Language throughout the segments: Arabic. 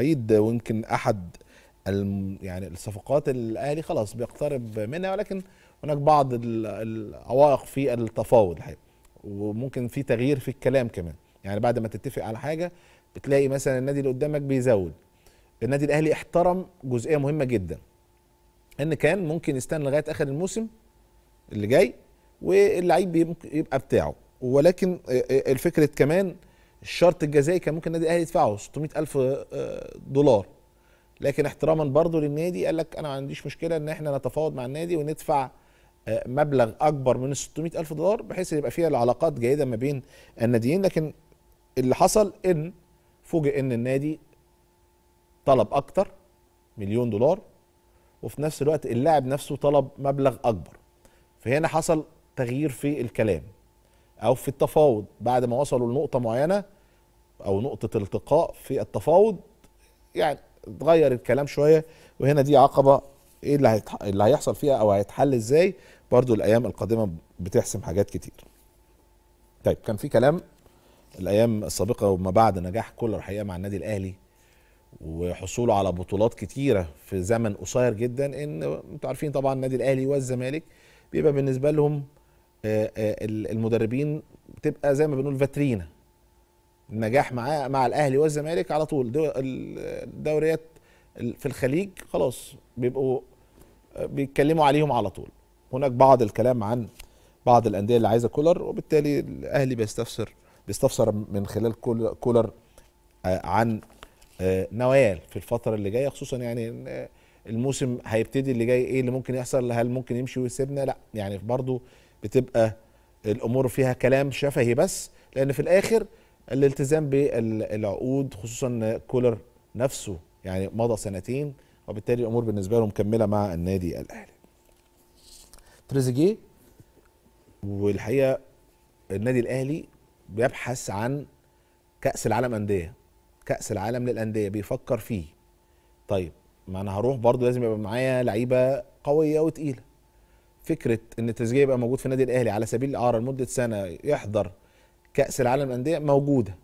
الصعيد ويمكن احد يعني الصفقات الاهلي خلاص بيقترب منها ولكن هناك بعض العوائق في التفاوض الحقيقه وممكن في تغيير في الكلام كمان يعني بعد ما تتفق على حاجه بتلاقي مثلا النادي اللي قدامك بيزود النادي الاهلي احترم جزئيه مهمه جدا ان كان ممكن يستنى لغايه اخر الموسم اللي جاي واللعيب يبقى بتاعه ولكن الفكره كمان الشرط الجزائي كان ممكن النادي الاهلي يدفعه 600000 آه، دولار لكن احتراما برضه للنادي قال لك انا ما عنديش مشكله ان احنا نتفاوض مع النادي وندفع آه، مبلغ اكبر من ال 600000 دولار بحيث يبقى فيها العلاقات جيده ما بين الناديين لكن اللي حصل ان فوجئ ان النادي طلب اكتر مليون دولار وفي نفس الوقت اللاعب نفسه طلب مبلغ اكبر فهنا حصل تغيير في الكلام او في التفاوض بعد ما وصلوا لنقطه معينه او نقطه التقاء في التفاوض يعني اتغير الكلام شويه وهنا دي عقبه ايه اللي هيتح... اللي هيحصل فيها او هيتحل ازاي برضو الايام القادمه بتحسم حاجات كتير طيب كان في كلام الايام السابقه وما بعد نجاح كل الحقيقه مع النادي الاهلي وحصوله على بطولات كتيره في زمن قصير جدا ان انتوا عارفين طبعا النادي الاهلي والزمالك بيبقى بالنسبه لهم آه، آه، المدربين بتبقى زي ما بنقول فاترينا النجاح مع مع الاهلي والزمالك على طول الدوريات في الخليج خلاص بيبقوا آه، بيتكلموا عليهم على طول هناك بعض الكلام عن بعض الانديه اللي عايزه كولر وبالتالي الاهلي بيستفسر بيستفسر من خلال كولر عن نوايا في الفتره اللي جايه خصوصا يعني الموسم هيبتدي اللي جاي ايه اللي ممكن يحصل هل ممكن يمشي ويسيبنا لا يعني برضو بتبقى الامور فيها كلام شفهي بس لان في الاخر الالتزام بالعقود خصوصا كولر نفسه يعني مضى سنتين وبالتالي الامور بالنسبه له مكمله مع النادي الاهلي تريزيجيه والحقيقه النادي الاهلي بيبحث عن كاس العالم انديه كاس العالم للانديه بيفكر فيه طيب ما انا هروح برضو لازم يبقى معايا لعيبه قويه وتقيله فكره ان تريزيجيه يبقى موجود في النادي الاهلي على سبيل الاعاره لمده سنه يحضر كاس العالم للانديه موجوده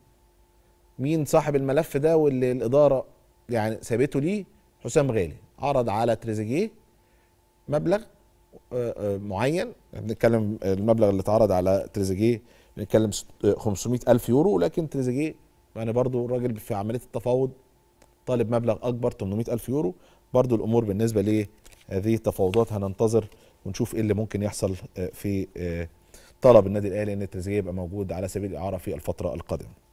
مين صاحب الملف ده واللي الاداره يعني سابته ليه حسام غالي عرض على تريزيجيه مبلغ آه، آه، معين بنتكلم المبلغ اللي اتعرض على تريزيجيه بنتكلم 500 آه، الف يورو لكن تريزيجيه يعني برضو الراجل في عمليه التفاوض طالب مبلغ أكبر 800 ألف يورو برضو الأمور بالنسبة لهذه التفاوضات هننتظر ونشوف إيه اللي ممكن يحصل آه، في آه، طلب النادي الأهلي أن التريزيجيه يبقى موجود على سبيل الإعارة في الفترة القادمة